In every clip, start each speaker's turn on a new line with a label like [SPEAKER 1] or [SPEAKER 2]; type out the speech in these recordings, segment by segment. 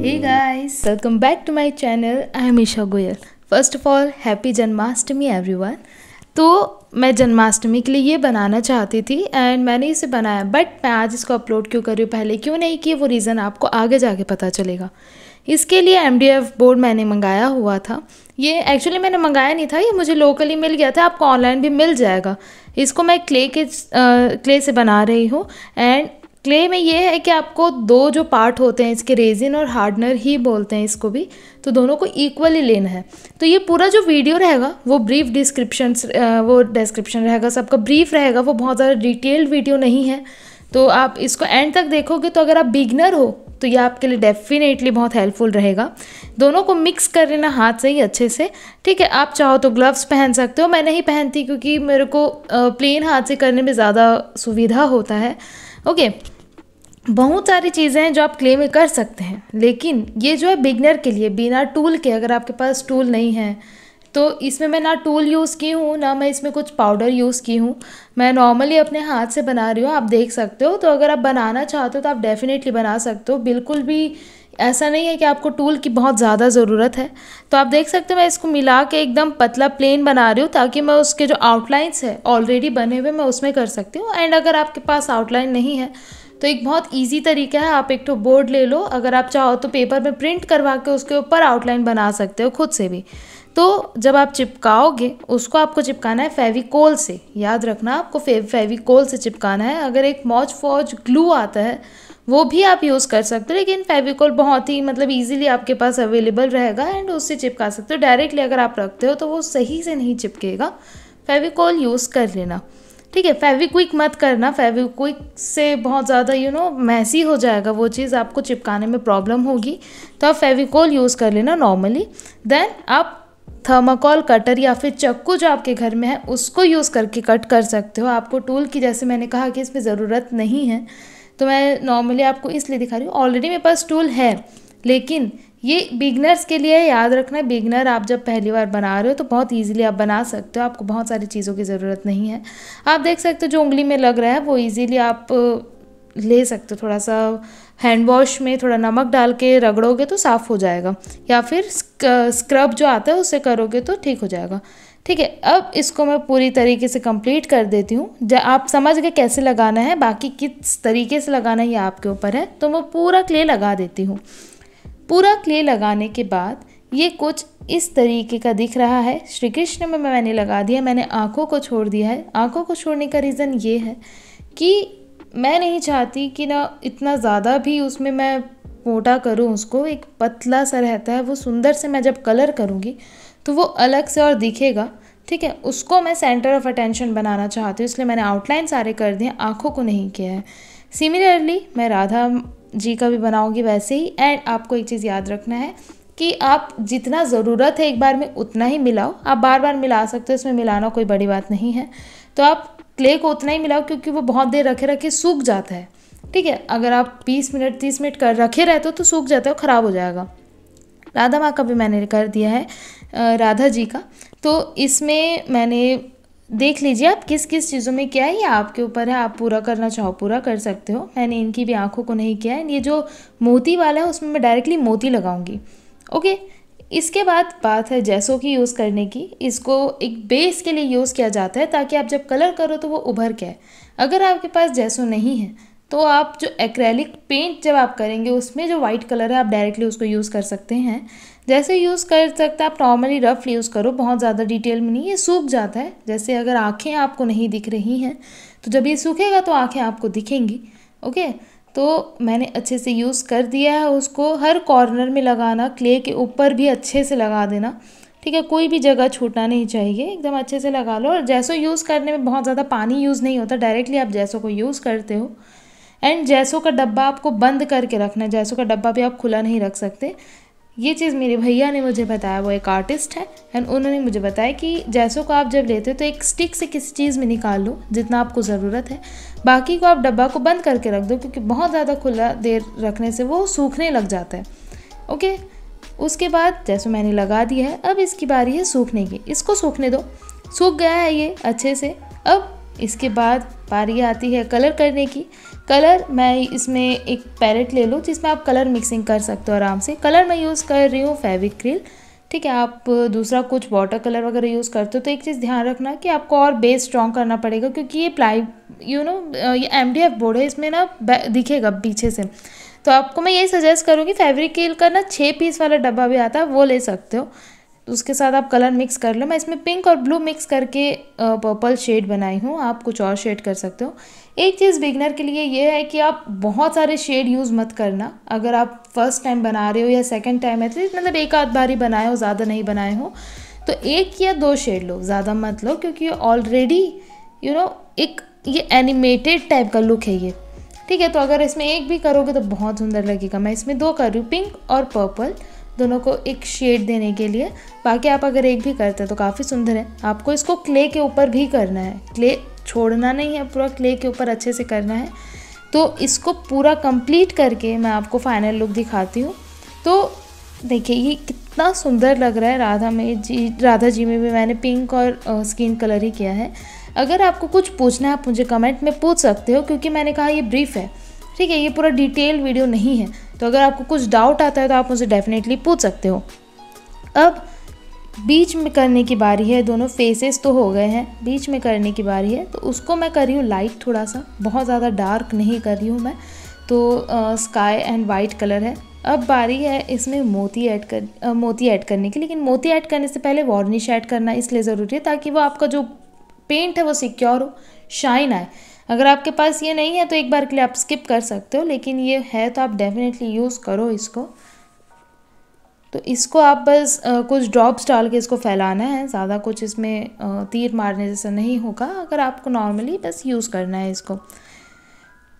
[SPEAKER 1] Hey guys, welcome back to my channel. I am Isha Goyal. First of all, happy Janmashtami everyone. तो मैं जन्माष्टमी के लिए ये बनाना चाहती थी एंड मैंने इसे बनाया बट मैं आज इसको अपलोड क्यों कर रही हूँ पहले क्यों नहीं किया वो रीज़न आपको आगे जाके पता चलेगा इसके लिए एम बोर्ड मैंने मंगाया हुआ था ये एक्चुअली मैंने मंगाया नहीं था ये मुझे लोकली मिल गया था आपको ऑनलाइन भी मिल जाएगा इसको मैं क्ले के आ, क्ले से बना रही हूँ एंड क्ले में ये है कि आपको दो जो पार्ट होते हैं इसके रेजिन और हार्डनर ही बोलते हैं इसको भी तो दोनों को इक्वली लेना है तो ये पूरा जो वीडियो रहेगा वो ब्रीफ डिस्क्रिप्शन वो डिस्क्रिप्शन रहेगा सबका ब्रीफ रहेगा वो बहुत ज़्यादा डिटेल्ड वीडियो नहीं है तो आप इसको एंड तक देखोगे तो अगर आप बिगनर हो तो ये आपके लिए डेफिनेटली बहुत हेल्पफुल रहेगा दोनों को मिक्स कर लेना हाथ से ही अच्छे से ठीक है आप चाहो तो ग्लव्स पहन सकते हो मैं नहीं पहनती क्योंकि मेरे को प्लेन हाथ से करने में ज़्यादा सुविधा होता है ओके बहुत सारी चीज़ें हैं जो आप क्लेम कर सकते हैं लेकिन ये जो है बिगनर के लिए बिना टूल के अगर आपके पास टूल नहीं है तो इसमें मैं ना टूल यूज़ की हूँ ना मैं इसमें कुछ पाउडर यूज़ की हूँ मैं नॉर्मली अपने हाथ से बना रही हूँ आप देख सकते हो तो अगर आप बनाना चाहते हो तो आप डेफिनेटली बना सकते हो बिल्कुल भी ऐसा नहीं है कि आपको टूल की बहुत ज़्यादा ज़रूरत है तो आप देख सकते हो मैं इसको मिला के एकदम पतला प्लेन बना रही हूँ ताकि मैं उसके जो आउटलाइंस है ऑलरेडी बने हुए मैं उसमें कर सकती हूँ एंड अगर आपके पास आउटलाइन नहीं है तो एक बहुत ईजी तरीका है आप एक तो बोर्ड ले लो अगर आप चाहो तो पेपर में प्रिंट करवा के उसके ऊपर आउटलाइन बना सकते हो खुद से भी तो जब आप चिपकाओगे उसको आपको चिपकाना है फेविकोल से याद रखना आपको फे फेविकोल से चिपकाना है अगर एक मौज फौज ग्लू आता है वो भी आप यूज़ कर सकते हो लेकिन फेविकोल बहुत ही मतलब इजीली आपके पास अवेलेबल रहेगा एंड उससे चिपका सकते हो डायरेक्टली अगर आप रखते हो तो वो सही से नहीं चिपकेगा फेविकोल यूज़ कर लेना ठीक है फेविक्विक मत करना फेविक्विक से बहुत ज़्यादा यू नो मैसी हो जाएगा वो चीज़ आपको चिपकाने में प्रॉब्लम होगी तो आप फेविकोल यूज़ कर लेना नॉर्मली देन आप थर्माकोल कटर या फिर चक्कू जो आपके घर में है उसको यूज़ करके कट कर सकते हो आपको टूल की जैसे मैंने कहा कि इसमें ज़रूरत नहीं है तो मैं नॉर्मली आपको इसलिए दिखा रही हूँ ऑलरेडी मेरे पास टूल है लेकिन ये बिगनर्स के लिए याद रखना है बिगनर आप जब पहली बार बना रहे हो तो बहुत ईजिली आप बना सकते हो आपको बहुत सारी चीज़ों की ज़रूरत नहीं है आप देख सकते हो जो उंगली में लग रहा है वो ईजिली आप ले सकते हो थोड़ा सा हैंड वॉश में थोड़ा नमक डाल के रगड़ोगे तो साफ़ हो जाएगा या फिर स्क्रब जो आता है उससे करोगे तो ठीक हो जाएगा ठीक है अब इसको मैं पूरी तरीके से कंप्लीट कर देती हूँ आप समझ गए कैसे लगाना है बाकी किस तरीके से लगाना ये आपके ऊपर है तो मैं पूरा क्ले लगा देती हूँ पूरा क्ले लगाने के बाद ये कुछ इस तरीके का दिख रहा है श्री कृष्ण में मैंने लगा दिया मैंने आँखों को छोड़ दिया है आँखों को छोड़ने का रीज़न ये है कि मैं नहीं चाहती कि ना इतना ज़्यादा भी उसमें मैं मोटा करूँ उसको एक पतला सा रहता है वो सुंदर से मैं जब कलर करूँगी तो वो अलग से और दिखेगा ठीक है उसको मैं सेंटर ऑफ अटेंशन बनाना चाहती हूँ इसलिए मैंने आउटलाइन सारे कर दिए आँखों को नहीं किया है सिमिलरली मैं राधा जी का भी बनाओगी वैसे ही एंड आपको एक चीज़ याद रखना है कि आप जितना ज़रूरत है एक बार में उतना ही मिलाओ आप बार बार मिला सकते हो इसमें मिलाना कोई बड़ी बात नहीं है तो आप क्ले को उतना ही मिलाओ क्योंकि वो बहुत देर रखे रखे सूख जाता है ठीक है अगर आप बीस मिनट तीस मिनट कर रखे रहते हो तो सूख जाता है और ख़राब हो जाएगा राधा माँ का भी मैंने कर दिया है राधा जी का तो इसमें मैंने देख लीजिए आप किस किस चीज़ों में क्या है ये आपके ऊपर है आप पूरा करना चाहो पूरा कर सकते हो मैंने इनकी भी आंखों को नहीं किया है ये जो मोती वाला है उसमें मैं डायरेक्टली मोती लगाऊंगी ओके इसके बाद बात है जैसो की यूज़ करने की इसको एक बेस के लिए यूज़ किया जाता है ताकि आप जब कलर करो तो वो उभर के अगर आपके पास जैसो नहीं है तो आप जो एक्रेलिक पेंट जब आप करेंगे उसमें जो वाइट कलर है आप डायरेक्टली उसको यूज़ कर सकते हैं जैसे यूज़ कर सकते हैं आप नॉर्मली रफ यूज़ करो बहुत ज़्यादा डिटेल में नहीं ये सूख जाता है जैसे अगर आँखें आपको नहीं दिख रही हैं तो जब ये सूखेगा तो आँखें आपको दिखेंगी ओके तो मैंने अच्छे से यूज़ कर दिया है उसको हर कॉर्नर में लगाना क्ले के ऊपर भी अच्छे से लगा देना ठीक है कोई भी जगह छूटना नहीं चाहिए एकदम अच्छे से लगा लो और जैसो यूज़ करने में बहुत ज़्यादा पानी यूज़ नहीं होता डायरेक्टली आप जैसो को यूज़ करते हो एंड जैसो का डब्बा आपको बंद करके रखना है जैसो का डब्बा भी आप खुला नहीं रख सकते ये चीज़ मेरे भैया ने मुझे बताया वो एक आर्टिस्ट है एंड उन्होंने मुझे बताया कि जैसो को आप जब लेते हो तो एक स्टिक से किसी चीज़ में निकाल लो जितना आपको ज़रूरत है बाकी को आप डब्बा को बंद करके रख दो क्योंकि बहुत ज़्यादा खुला देर रखने से वो सूखने लग जाता है ओके उसके बाद जैसो मैंने लगा दिया है अब इसकी बारी है सूखने की इसको सूखने दो सूख गया है ये अच्छे से अब इसके बाद बारी आती है कलर करने की कलर मैं इसमें एक पैलेट ले लूँ जिसमें आप कलर मिक्सिंग कर सकते हो आराम से कलर मैं यूज़ कर रही हूँ क्रिल ठीक है आप दूसरा कुछ वाटर कलर वगैरह यूज़ करते हो तो एक चीज़ ध्यान रखना कि आपको और बेस स्ट्रॉन्ग करना पड़ेगा क्योंकि ये प्लाई यू नो ये एम डी एफ बोर्ड है इसमें ना दिखेगा पीछे से तो आपको मैं यही सजेस्ट करूँगी फैब्रिक कील का ना छः पीस वाला डब्बा भी आता है वो ले सकते हो उसके साथ आप कलर मिक्स कर लो मैं इसमें पिंक और ब्लू मिक्स करके पर्पल शेड बनाई हूँ आप कुछ और शेड कर सकते हो एक चीज़ बिगनर के लिए ये है कि आप बहुत सारे शेड यूज़ मत करना अगर आप फर्स्ट टाइम बना रहे हो या सेकेंड टाइम है तो मतलब एक आध बार ही बनाए हो ज़्यादा नहीं बनाए हो तो एक या दो शेड लो ज़्यादा मत लो क्योंकि ऑलरेडी यू नो एक ये एनिमेटेड टाइप का लुक है ये ठीक है तो अगर इसमें एक भी करोगे तो बहुत सुंदर लगेगा मैं इसमें दो कर रही हूँ पिंक और पर्पल दोनों को एक शेड देने के लिए बाकी आप अगर एक भी करते हैं तो काफ़ी सुंदर है आपको इसको क्ले के ऊपर भी करना है क्ले छोड़ना नहीं है पूरा क्ले के ऊपर अच्छे से करना है तो इसको पूरा कंप्लीट करके मैं आपको फाइनल लुक दिखाती हूँ तो देखिए ये कितना सुंदर लग रहा है राधा में जी राधा जी में भी मैंने पिंक और स्किन कलर ही किया है अगर आपको कुछ पूछना है आप मुझे कमेंट में पूछ सकते हो क्योंकि मैंने कहा ये ब्रीफ है ठीक है ये पूरा डिटेल वीडियो नहीं है तो अगर आपको कुछ डाउट आता है तो आप मुझे डेफिनेटली पूछ सकते हो अब बीच में करने की बारी है दोनों फेसेस तो हो गए हैं बीच में करने की बारी है तो उसको मैं कर रही हूँ लाइट थोड़ा सा बहुत ज़्यादा डार्क नहीं कर रही हूँ मैं तो स्काई एंड वाइट कलर है अब बारी है इसमें मोती ऐड कर आ, मोती ऐड करने की लेकिन मोती ऐड करने से पहले वार्निश ऐड करना इसलिए ज़रूरी है ताकि वो आपका जो पेंट है वो सिक्योर हो शाइन आए अगर आपके पास ये नहीं है तो एक बार के लिए आप स्किप कर सकते हो लेकिन ये है तो आप डेफिनेटली यूज़ करो इसको तो इसको आप बस आ, कुछ ड्रॉप्स डाल के इसको फैलाना है ज़्यादा कुछ इसमें आ, तीर मारने जैसा नहीं होगा अगर आपको नॉर्मली बस यूज़ करना है इसको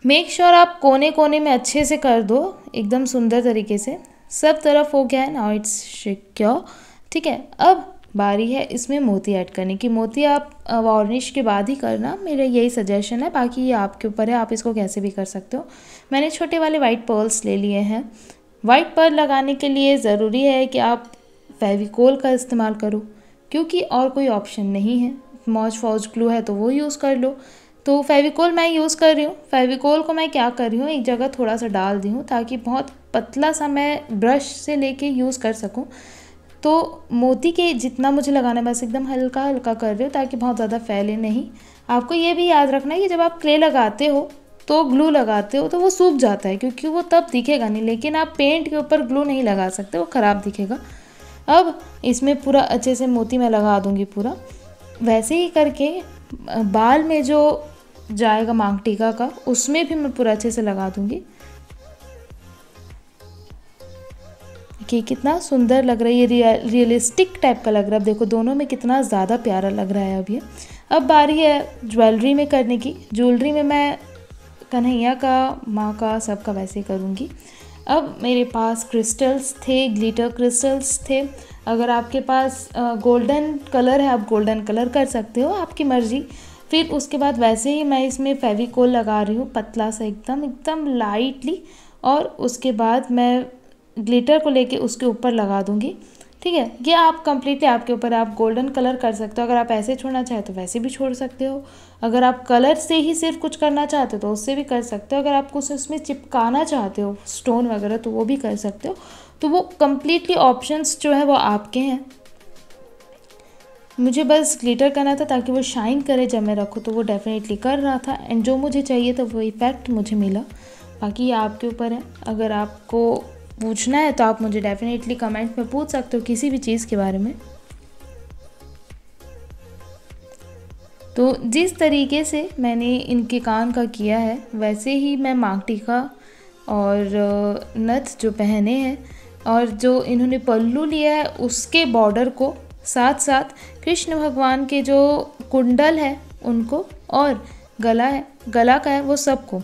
[SPEAKER 1] मेक श्योर sure आप कोने कोने में अच्छे से कर दो एकदम सुंदर तरीके से सब तरफ हो गया है नाउ इट्स सिक्योर ठीक है अब बारी है इसमें मोती ऐड करने की मोती आप वार्निश के बाद ही करना मेरा यही सजेशन है बाकी ये आपके ऊपर है आप इसको कैसे भी कर सकते हो मैंने छोटे वाले वाइट पर्ल्स ले लिए हैं वाइट पर्ल लगाने के लिए ज़रूरी है कि आप फेविकोल का इस्तेमाल करो क्योंकि और कोई ऑप्शन नहीं है मौज फौज ग्लू है तो वो यूज़ कर लो तो फेविकोल मैं यूज़ कर रही हूँ फेविकोल को मैं क्या कर रही हूँ एक जगह थोड़ा सा डाल दी हूँ ताकि बहुत पतला सा मैं ब्रश से लेके यूज़ कर सकूँ तो मोती के जितना मुझे लगाना है बस एकदम हल्का हल्का कर रहे हो ताकि बहुत ज़्यादा फैले नहीं आपको ये भी याद रखना है कि जब आप क्ले लगाते हो तो ग्लू लगाते हो तो वो सूख जाता है क्योंकि वो तब दिखेगा नहीं लेकिन आप पेंट के ऊपर ग्लू नहीं लगा सकते वो ख़राब दिखेगा अब इसमें पूरा अच्छे से मोती मैं लगा दूँगी पूरा वैसे ही करके बाल में जो जाएगा मांग टीका का उसमें भी मैं पूरा अच्छे से लगा दूँगी कि कितना सुंदर लग रहा है ये रिया रियलिस्टिक टाइप का लग रहा है अब देखो दोनों में कितना ज़्यादा प्यारा लग रहा है अब ये अब बारी है ज्वेलरी में करने की ज्वेलरी में मैं कन्हैया का माँ का सब का वैसे ही करूँगी अब मेरे पास क्रिस्टल्स थे ग्लिटर क्रिस्टल्स थे अगर आपके पास गोल्डन कलर है आप गोल्डन कलर कर सकते हो आपकी मर्ज़ी फिर उसके बाद वैसे ही मैं इसमें फेविकोल लगा रही हूँ पतला सा एकदम एकदम लाइटली और उसके बाद मैं ग्लिटर को लेके उसके ऊपर लगा दूंगी ठीक है ये आप कम्प्लीटली आपके ऊपर आप गोल्डन कलर कर सकते हो अगर आप ऐसे छोड़ना चाहे तो वैसे भी छोड़ सकते हो अगर आप कलर से ही सिर्फ कुछ करना चाहते हो तो उससे भी कर सकते हो अगर आप कुछ उसमें चिपकाना चाहते हो स्टोन वगैरह तो वो भी कर सकते हो तो वो कम्प्लीटली ऑप्शंस जो है वो आपके हैं मुझे बस ग्लिटर करना था ताकि वो शाइन करे जब मैं रखूँ तो वो डेफिनेटली कर रहा था एंड जो मुझे चाहिए था वो इफ़ेक्ट मुझे मिला बाकी ये आपके ऊपर है अगर आपको पूछना है तो आप मुझे डेफिनेटली कमेंट में पूछ सकते हो किसी भी चीज़ के बारे में तो जिस तरीके से मैंने इनके कान का किया है वैसे ही मैं माकटिका और नथ जो पहने हैं और जो इन्होंने पल्लू लिया है उसके बॉर्डर को साथ साथ कृष्ण भगवान के जो कुंडल है उनको और गला है गला का है वो सबको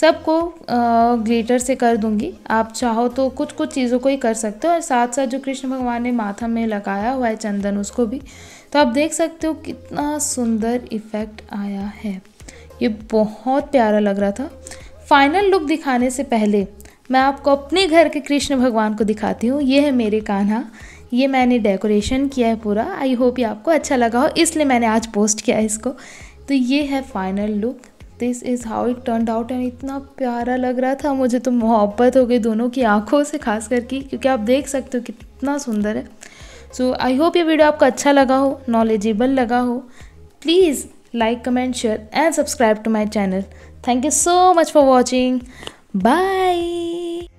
[SPEAKER 1] सबको ग्लेटर से कर दूंगी आप चाहो तो कुछ कुछ चीज़ों को ही कर सकते हो और साथ साथ जो कृष्ण भगवान ने माथा में लगाया हुआ है चंदन उसको भी तो आप देख सकते हो कितना सुंदर इफ़ेक्ट आया है ये बहुत प्यारा लग रहा था फाइनल लुक दिखाने से पहले मैं आपको अपने घर के कृष्ण भगवान को दिखाती हूँ ये है मेरे कान्हा ये मैंने डेकोरेशन किया है पूरा आई होप ये आपको अच्छा लगा हो इसलिए मैंने आज पोस्ट किया है इसको तो ये है final look this is how it turn out and इतना प्यारा लग रहा था मुझे तो मोहब्बत हो गई दोनों की आंखों से खास करके क्योंकि आप देख सकते हो कितना सुंदर है सो आई होप ये वीडियो आपको अच्छा लगा हो नॉलेजेबल लगा हो please like comment share and subscribe to my channel thank you so much for watching bye